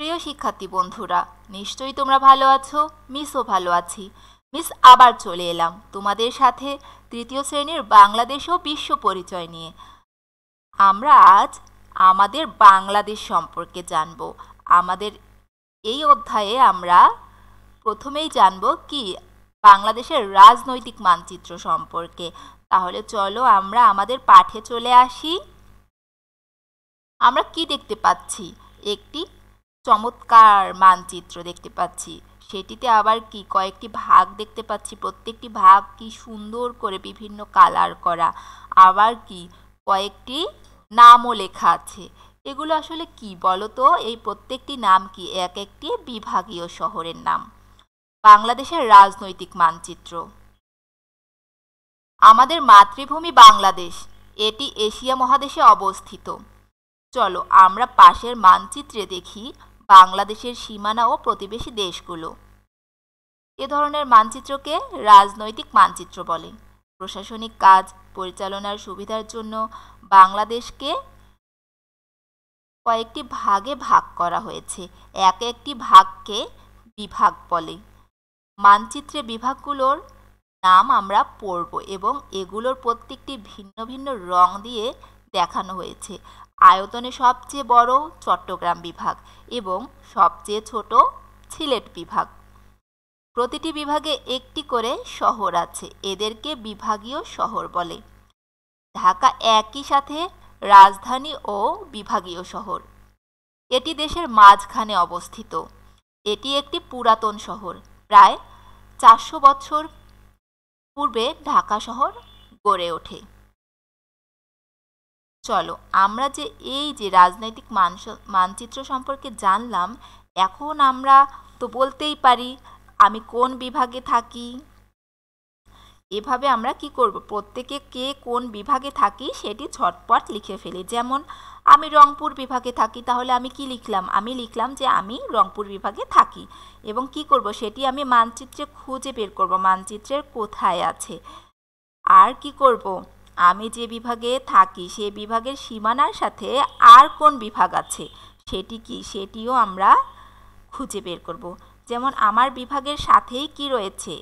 প্রিয় শিক্ষার্থী বন্ধুরা নিশ্চয়ই তোমরা ভালো আছো মিসও ভালো আছি মিস আবার চলে এলাম তোমাদের সাথে তৃতীয় শ্রেণীর বাংলাদেশ ও বিশ্ব পরিচয় নিয়ে আমরা আজ আমাদের বাংলাদেশ সম্পর্কে জানব আমাদের এই অধ্যায়ে আমরা প্রথমেই জানব কি বাংলাদেশের রাজনৈতিক মানচিত্র সম্পর্কে তাহলে চলো আমরা আমাদের পাঠে চলে আসি আমরা কি দেখতে পাচ্ছি একটি চমৎকার মানচিত্র দেখতে পাচ্ছি সেটিতে আবার কি কয়েকটি ভাগ দেখতে পাচ্ছি প্রত্যেকটি ভাগ কি সুন্দর করে বিভিন্ন কালার করা আবার কি কয়েকটি নামও লেখা আছে এগুলো আসলে কি বলতো এই প্রত্যেকটি নাম কি এক একটি বিভাগীয় শহরের নাম বাংলাদেশের রাজনৈতিক মানচিত্র আমাদের মাতৃভূমি বাংলাদেশ এটি এশিয়া মহাদেশে অবস্থিত চলো আমরা পাশের মানচিত্রে দেখি বাংলাদেশের সীমানা ও প্রতিবেশী দেশগুলো এ ধরনের মানচিত্রকে রাজনৈতিক মানচিত্র বলে প্রশাসনিক কাজ পরিচালনার সুবিধার জন্য বাংলাদেশকে কয়েকটি ভাগে ভাগ করা হয়েছে এক একটি ভাগকে বিভাগ বলে মানচিত্রে বিভাগগুলোর নাম আমরা পড়ব এবং এগুলোর প্রত্যেকটি ভিন্ন ভিন্ন রং দিয়ে দেখানো হয়েছে আয়তনে সবচেয়ে বড় চট্টগ্রাম বিভাগ এবং সবচেয়ে ছোট সিলেট বিভাগ প্রতিটি বিভাগে একটি করে শহর আছে এদেরকে বিভাগীয় শহর বলে ঢাকা একই সাথে রাজধানী ও বিভাগীয় শহর এটি দেশের মাঝখানে অবস্থিত এটি একটি পুরাতন শহর প্রায় চারশো বছর পূর্বে ঢাকা শহর গড়ে ওঠে চলো আমরা যে এই যে রাজনৈতিক মানস মানচিত্র সম্পর্কে জানলাম এখন আমরা তো বলতেই পারি আমি কোন বিভাগে থাকি এভাবে আমরা কি করব প্রত্যেকে কে কোন বিভাগে থাকি সেটি ঝটপট লিখে ফেলি যেমন আমি রংপুর বিভাগে থাকি তাহলে আমি কি লিখলাম আমি লিখলাম যে আমি রংপুর বিভাগে থাকি এবং কি করব সেটি আমি মানচিত্রে খুঁজে বের করব মানচিত্রের কোথায় আছে আর কি করব আমি যে বিভাগে থাকি সে বিভাগের সীমানার সাথে আর কোন বিভাগ আছে সেটি কি সেটিও আমরা খুঁজে বের করব যেমন আমার বিভাগের সাথেই কি রয়েছে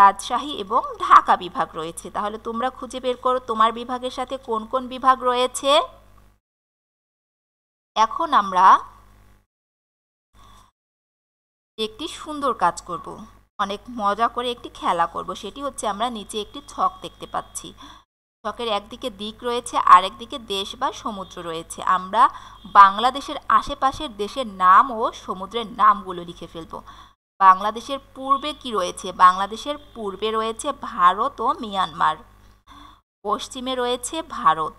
রাজশাহী এবং ঢাকা বিভাগ রয়েছে তাহলে তোমরা খুঁজে বের করো তোমার বিভাগের সাথে কোন কোন বিভাগ রয়েছে এখন আমরা একটি সুন্দর কাজ করব অনেক মজা করে একটি খেলা করব সেটি হচ্ছে আমরা নিচে একটি ছক দেখতে পাচ্ছি ত্বকের একদিকে দিক রয়েছে আরেকদিকে দেশ বা সমুদ্র রয়েছে আমরা বাংলাদেশের আশেপাশের দেশের নাম ও সমুদ্রের নামগুলো লিখে ফেলব বাংলাদেশের পূর্বে কি রয়েছে বাংলাদেশের পূর্বে রয়েছে ভারত ও মিয়ানমার পশ্চিমে রয়েছে ভারত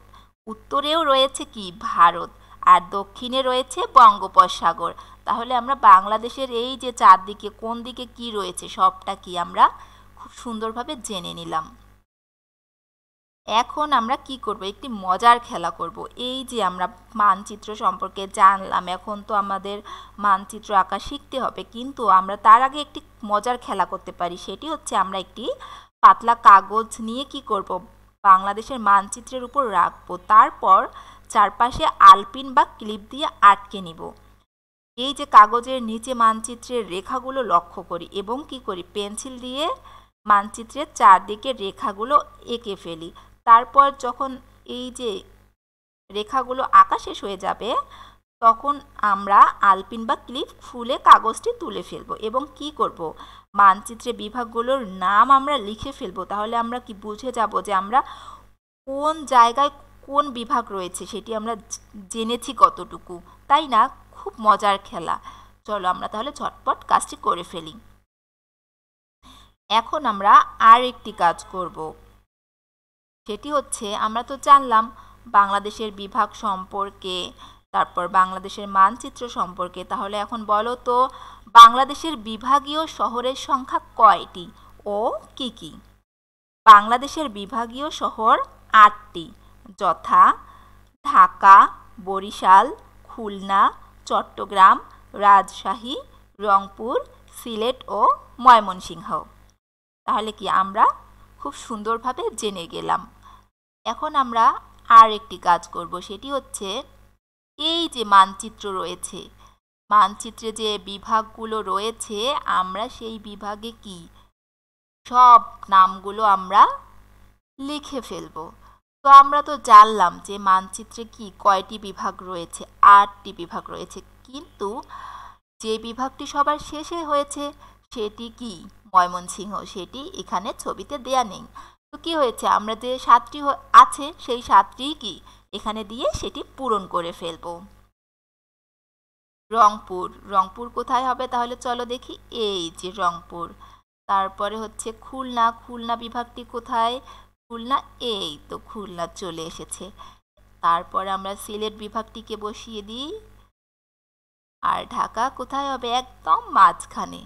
উত্তরেও রয়েছে কি ভারত আর দক্ষিণে রয়েছে বঙ্গোপসাগর তাহলে আমরা বাংলাদেশের এই যে চারদিকে কোন দিকে কি রয়েছে সবটা কি আমরা খুব সুন্দরভাবে জেনে নিলাম এখন আমরা কি করব একটি মজার খেলা করব এই যে আমরা মানচিত্র সম্পর্কে জানলাম এখন তো আমাদের মানচিত্র আঁকা শিখতে হবে কিন্তু আমরা তার আগে একটি মজার খেলা করতে পারি সেটি হচ্ছে আমরা একটি পাতলা কাগজ নিয়ে কি করব বাংলাদেশের মানচিত্রের উপর রাখবো তারপর চারপাশে আলপিন বা ক্লিপ দিয়ে আটকে নিব এই যে কাগজের নিচে মানচিত্রের রেখাগুলো লক্ষ্য করি এবং কি করি পেন্সিল দিয়ে মানচিত্রের চারদিকে রেখাগুলো এঁকে ফেলি তারপর যখন এই যে রেখাগুলো আঁকা শেষ হয়ে যাবে তখন আমরা আলপিন বা ক্লিপ ফুলে কাগজটি তুলে ফেলব এবং কি করব মানচিত্রে বিভাগগুলোর নাম আমরা লিখে ফেলব তাহলে আমরা কি বুঝে যাব যে আমরা কোন জায়গায় কোন বিভাগ রয়েছে সেটি আমরা জেনেছি কতটুকু তাই না খুব মজার খেলা চলো আমরা তাহলে ঝটপট কাজটি করে ফেলি এখন আমরা আর একটি কাজ করবো সেটি হচ্ছে আমরা তো জানলাম বাংলাদেশের বিভাগ সম্পর্কে তারপর বাংলাদেশের মানচিত্র সম্পর্কে তাহলে এখন বলো তো বাংলাদেশের বিভাগীয় শহরের সংখ্যা কয়টি ও কি কি বাংলাদেশের বিভাগীয় শহর আটটি যথা ঢাকা বরিশাল খুলনা চট্টগ্রাম রাজশাহী রংপুর সিলেট ও ময়মনসিংহ তাহলে কি আমরা খুব সুন্দরভাবে জেনে গেলাম এখন আমরা আর একটি কাজ করব সেটি হচ্ছে এই যে মানচিত্র রয়েছে মানচিত্রে যে বিভাগগুলো রয়েছে আমরা সেই বিভাগে কি সব নামগুলো আমরা লিখে ফেলব তো আমরা তো জানলাম যে মানচিত্রে কি কয়টি বিভাগ রয়েছে আটটি বিভাগ রয়েছে কিন্তু যে বিভাগটি সবার শেষে হয়েছে সেটি কি ময়মনসিংহ সেটি এখানে ছবিতে দেয়া নেই তো কী হয়েছে আমরা যে সাতটি আছে সেই সাতটিই কি এখানে দিয়ে সেটি পূরণ করে ফেলব রংপুর রংপুর কোথায় হবে তাহলে চলো দেখি এই যে রংপুর তারপরে হচ্ছে খুলনা খুলনা বিভাগটি কোথায় খুলনা এই তো খুলনা চলে এসেছে তারপর আমরা সিলেট বিভাগটিকে বসিয়ে দিই আর ঢাকা কোথায় হবে একদম মাঝখানে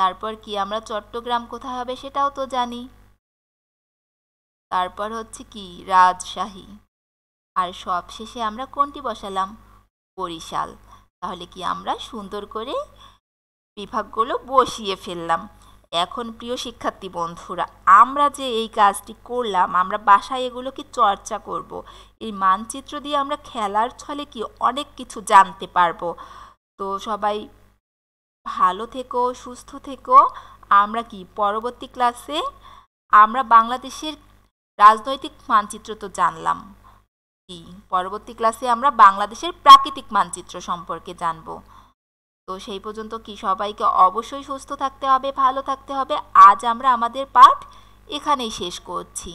তারপর কি আমরা চট্টগ্রাম কোথায় হবে সেটাও তো জানি তারপর হচ্ছে কি রাজশাহী আর সবশেষে আমরা কোনটি বসালাম বরিশাল তাহলে কি আমরা সুন্দর করে বিভাগগুলো বসিয়ে ফেললাম এখন প্রিয় শিক্ষার্থী বন্ধুরা আমরা যে এই কাজটি করলাম আমরা বাসায় এগুলোকে চর্চা করব। এই মানচিত্র দিয়ে আমরা খেলার ছলে কি অনেক কিছু জানতে পারবো তো সবাই ভালো থেকো সুস্থ থেকো আমরা কি পরবর্তী ক্লাসে আমরা বাংলাদেশের রাজনৈতিক মানচিত্র তো জানলাম কি পরবর্তী ক্লাসে আমরা বাংলাদেশের প্রাকৃতিক মানচিত্র সম্পর্কে জানব তো সেই পর্যন্ত কি সবাইকে অবশ্যই সুস্থ থাকতে হবে ভালো থাকতে হবে আজ আমরা আমাদের পাঠ এখানেই শেষ করছি